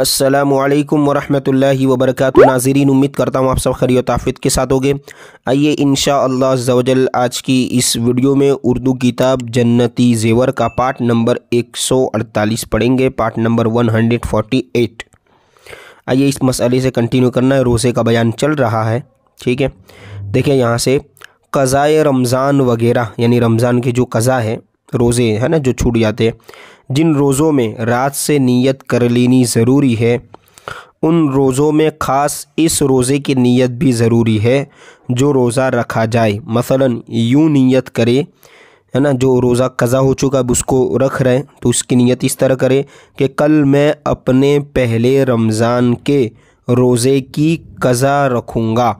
असलकम वरहमल वबरक नाजरीन उम्मीद करता हूँ आप सब खरी ताफ़त के साथ होंगे आइए इन जवजल आज की इस वीडियो में उर्दू किताब जन्नती जेवर का पार्ट नंबर 148 पढ़ेंगे पार्ट नंबर 148 आइए इस मसले से कंटिन्यू करना है रोज़े का बयान चल रहा है ठीक है देखिए यहाँ से कज़ाए रमज़ान वगैरह यानी रमज़ान के जो कज़ा है रोज़े है ना जो छूट जाते हैं जिन रोज़ों में रात से नीयत कर लेनी ज़रूरी है उन रोज़ों में ख़ास इस रोज़े की नीयत भी ज़रूरी है जो रोज़ा रखा जाए मसला यूँ नीयत करे है ना जो रोज़ा कज़ा हो चुका अब उसको रख रहे हैं तो उसकी नीयत इस तरह करें कि कल मैं अपने पहले रमज़ान के रोज़े की कज़ा रखूँगा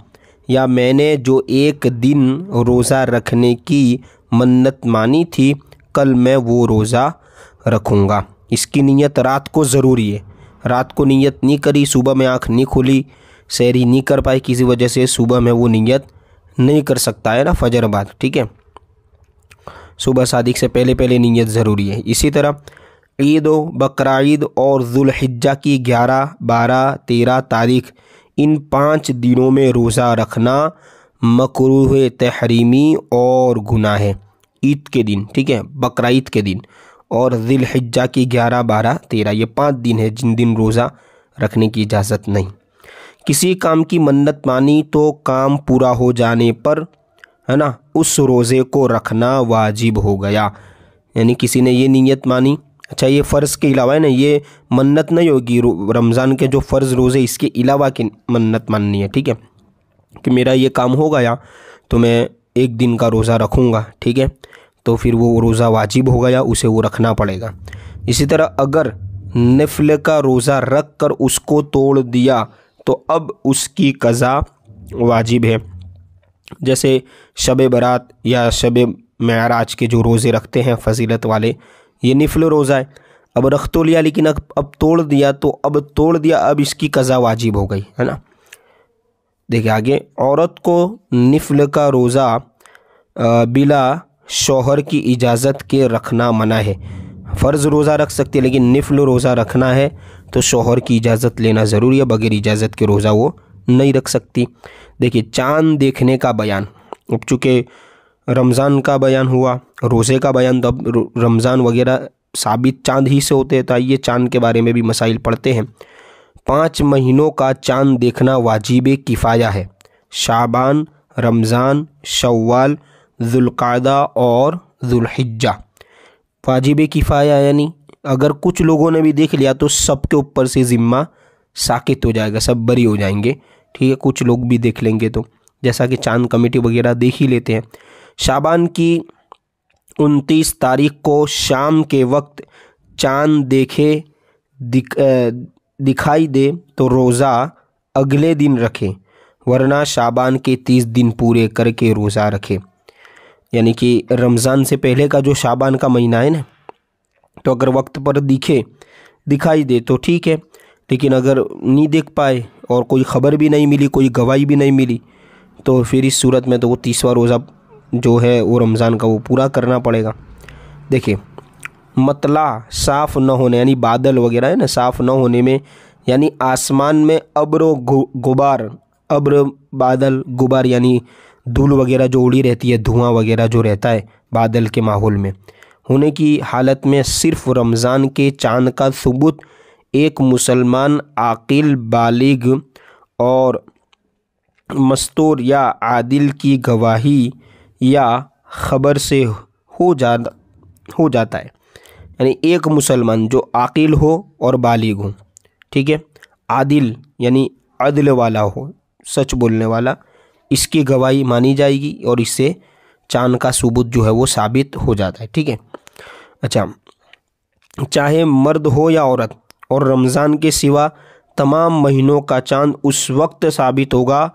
या मैंने जो एक दिन रोज़ा रखने की मन्नत मानी थी कल मैं वो रोज़ा रखूँगा इसकी नीयत रात को ज़रूरी है रात को नीयत नहीं करी सुबह में आँख नहीं खुली सैरी नहीं कर पाई किसी वजह से सुबह में वो नीयत नहीं कर सकता है ना फजर बाद ठीक है सुबह सादिक से पहले पहले नीयत ज़रूरी है इसी तरह ईद व बकर और जुल्हिज्जा की ग्यारह बारह तेरह तारीख इन पाँच दिनों में रोज़ा रखना मकरूह तहरीमी और गुनाह है ईद के दिन ठीक है बकर के दिन और ज़िलहिज्जा की ग्यारह बारह तेरह ये पाँच दिन है जिन दिन रोज़ा रखने की इजाज़त नहीं किसी काम की मन्नत मानी तो काम पूरा हो जाने पर है ना उस रोज़े को रखना वाजिब हो गया यानी किसी ने ये नीयत मानी अच्छा ये फ़र्ज़ के अलावा है ना ये मन्नत नहीं होगी रमज़ान के जो फ़र्ज़ रोज़े इसके अलावा की मन्नत माननी है ठीक है कि मेरा ये काम हो गया तो मैं एक दिन का रोज़ा रखूँगा ठीक है तो फिर वो रोज़ा वाजिब होगा या उसे वो रखना पड़ेगा इसी तरह अगर नफल का रोज़ा रख कर उसको तोड़ दिया तो अब उसकी कज़ा वाजिब है जैसे शब बरात या शब मराज के जो रोज़े रखते हैं फजीलत वाले ये नफल रोज़ा है अब रख तो लिया लेकिन अब तोड़ दिया तो अब तोड़ दिया अब इसकी कज़ा वाजिब हो गई है ना देखिए आगे औरत को नफल का रोज़ा बिला शोहर की इजाज़त के रखना मना है फ़र्ज़ रोज़ा रख सकती है लेकिन निफल रोज़ा रखना है तो शोहर की इजाज़त लेना ज़रूरी है बगैर इजाज़त के रोज़ा वो नहीं रख सकती देखिए चांद देखने का बयान अब चूँकि रमज़ान का बयान हुआ रोज़े का बयान तब तो रमज़ान वगैरह साबित चांद ही से होते हैं तो आइए चांद के बारे में भी मसाइल पढ़ते हैं पाँच महीनों का चांद देखना वाजिब किफ़ाया है शाबान रमज़ान शवाल जुल्क़ादा और जुल्हिज्जा वाजिब किफ़ाया यानी अगर कुछ लोगों ने भी देख लिया तो सबके ऊपर से ज़िम्मा साकित हो जाएगा सब बरी हो जाएंगे ठीक है कुछ लोग भी देख लेंगे तो जैसा कि चांद कमेटी वगैरह देख ही लेते हैं शाबान की उनतीस तारीख को शाम के वक्त चांद देखे दिख, दिखाई दे तो रोज़ा अगले दिन रखें वरना शाबान के तीस दिन पूरे करके रोज़ा रखें यानी कि रमज़ान से पहले का जो शाबान का महीना है ना तो अगर वक्त पर दिखे दिखाई दे तो ठीक है लेकिन अगर नहीं देख पाए और कोई ख़बर भी नहीं मिली कोई गवाही भी नहीं मिली तो फिर इस सूरत में तो वो तीसवा रोज़ा जो है वो रमज़ान का वो पूरा करना पड़ेगा देखिए मतला साफ़ न होने यानी बादल वगैरह है ना साफ़ न होने में यानी आसमान में अब्र गुबार अब्र बादल गुबार यानी धूल वगैरह जो उड़ी रहती है धुआं वगैरह जो रहता है बादल के माहौल में होने की हालत में सिर्फ रमज़ान के चांद का सबूत एक मुसलमान आकिल बालिग और मस्तूर या आदिल की गवाही या ख़बर से हो जा हो जाता है यानी एक मुसलमान जो आकिल हो और बालिग हो ठीक है आदिल यानी अदल वाला हो सच बोलने वाला इसकी गवाही मानी जाएगी और इससे चांद का सबूत जो है वो साबित हो जाता है ठीक है अच्छा चाहे मर्द हो या औरत और रमज़ान के सिवा तमाम महीनों का चांद उस वक्त साबित होगा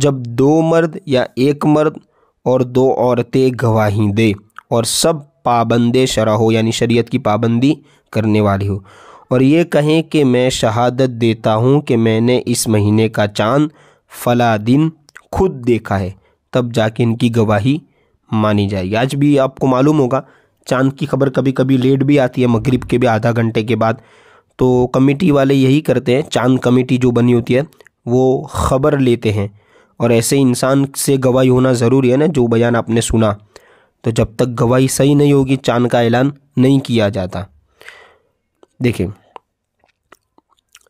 जब दो मर्द या एक मर्द और दो औरतें गवाही दे और सब पाबंदे शरा हो यानी शरीयत की पाबंदी करने वाली हो और ये कहें कि मैं शहादत देता हूँ कि मैंने इस महीने का चांद फ़ला दिन खुद देखा है तब जाके इनकी गवाही मानी जाएगी आज भी आपको मालूम होगा चांद की खबर कभी कभी लेट भी आती है मगरिब के भी आधा घंटे के बाद तो कमेटी वाले यही करते हैं चांद कमेटी जो बनी होती है वो ख़बर लेते हैं और ऐसे इंसान से गवाही होना ज़रूरी है ना जो बयान आपने सुना तो जब तक गवाही सही नहीं होगी चांद का ऐलान नहीं किया जाता देखिए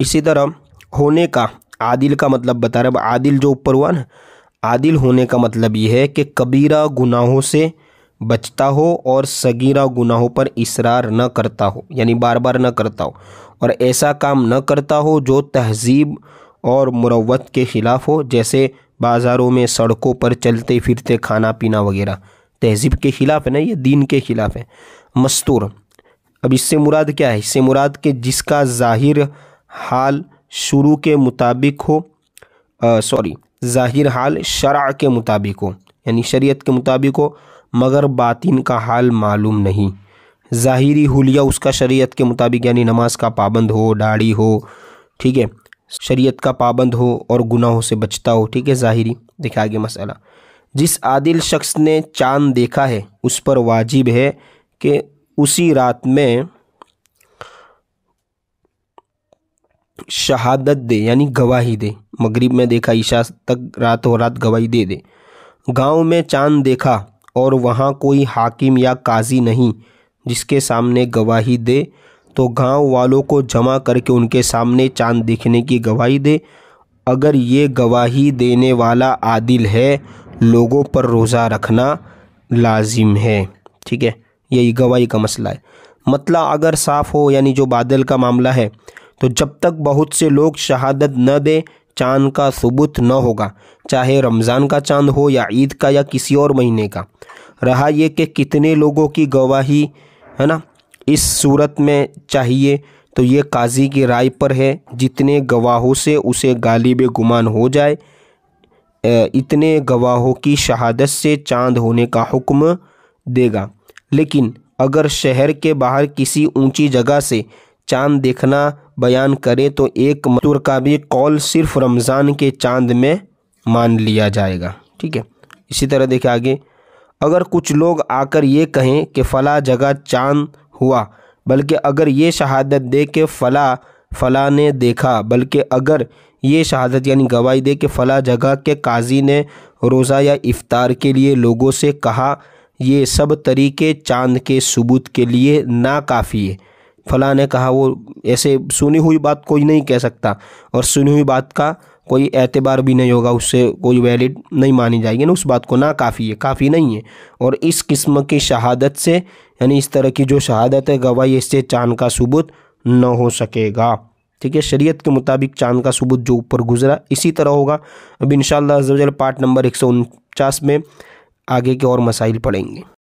इसी तरह होने का आदिल का मतलब बता रहे अब आदिल जो ऊपर हुआ ना आदिल होने का मतलब यह है कि कबीरा गुनाहों से बचता हो और सगीरा गुनाहों पर इसरार न करता हो यानी बार बार न करता हो और ऐसा काम न करता हो जो तहजीब और मुरवत के ख़िलाफ़ हो जैसे बाज़ारों में सड़कों पर चलते फिरते खाना पीना वगैरह तहजीब के ख़िलाफ़ है ना ये दीन के ख़िलाफ़ है मस्तूर अब इससे मुराद क्या है इससे मुराद के जिसका ज़ाहिर हाल शुरू के मुताबिक हो सॉरी ज़ाहिर हाल शरा के मुताबिक हो यानी शरीयत के मुताबिक हो मगर बातिन का हाल मालूम नहीं ज़ाहरी हलिया उसका शरीयत के मुताबिक यानी नमाज का पाबंद हो दाढ़ी हो ठीक है शरीयत का पाबंद हो और गुनाहों से बचता हो ठीक है ज़ाहरी देखिए आगे मसला जिस आदिल शख्स ने चांद देखा है उस पर वाजिब है कि उसी रात में शहादत दे यानी गवाही दे मगरिब में देखा ईशा तक रात और रात गवाही दे दे गांव में चांद देखा और वहाँ कोई हाकिम या काजी नहीं जिसके सामने गवाही दे तो गांव वालों को जमा करके उनके सामने चांद देखने की गवाही दे अगर ये गवाही देने वाला आदिल है लोगों पर रोज़ा रखना लाजिम है ठीक है यही गवाही का मसला है मतला अगर साफ़ हो यानी जो बादल का मामला है तो जब तक बहुत से लोग शहादत न दें चांद का सबूत न होगा चाहे रमज़ान का चांद हो या ईद का या किसी और महीने का रहा ये कि कितने लोगों की गवाही है ना इस सूरत में चाहिए तो ये काजी की राय पर है जितने गवाहों से उसे गालिब गुमान हो जाए इतने गवाहों की शहादत से चांद होने का हुक्म देगा लेकिन अगर शहर के बाहर किसी ऊंची जगह से चांद देखना बयान करें तो एक मजदूर का भी कौल सिर्फ रमज़ान के चांद में मान लिया जाएगा ठीक है इसी तरह देखे आगे अगर कुछ लोग आकर ये कहें कि फ़ला जगह चांद हुआ बल्कि अगर ये शहादत दे के फ़ला फ़ला ने देखा बल्कि अगर ये शहादत यानी गवाही दे कि फ़ला जगह के काजी ने रोज़ा या इफ़ार के लिए लोगों से कहा ये सब तरीके चांद के सबूत के लिए नाकाफ़ी है फला ने कहा वो ऐसे सुनी हुई बात कोई नहीं कह सकता और सुनी हुई बात का कोई एतबार भी नहीं होगा उससे कोई वैलिड नहीं मानी जाएगी ना उस बात को ना काफ़ी है काफ़ी नहीं है और इस किस्म की शहादत से यानी इस तरह की जो शहादत है गवाही इससे चांद का सबूत न हो सकेगा ठीक है शरीयत के मुताबिक चांद का सबूत जो ऊपर गुजरा इसी तरह होगा अब इन शाह पार्ट नंबर एक में आगे के और मसाइल पड़ेंगे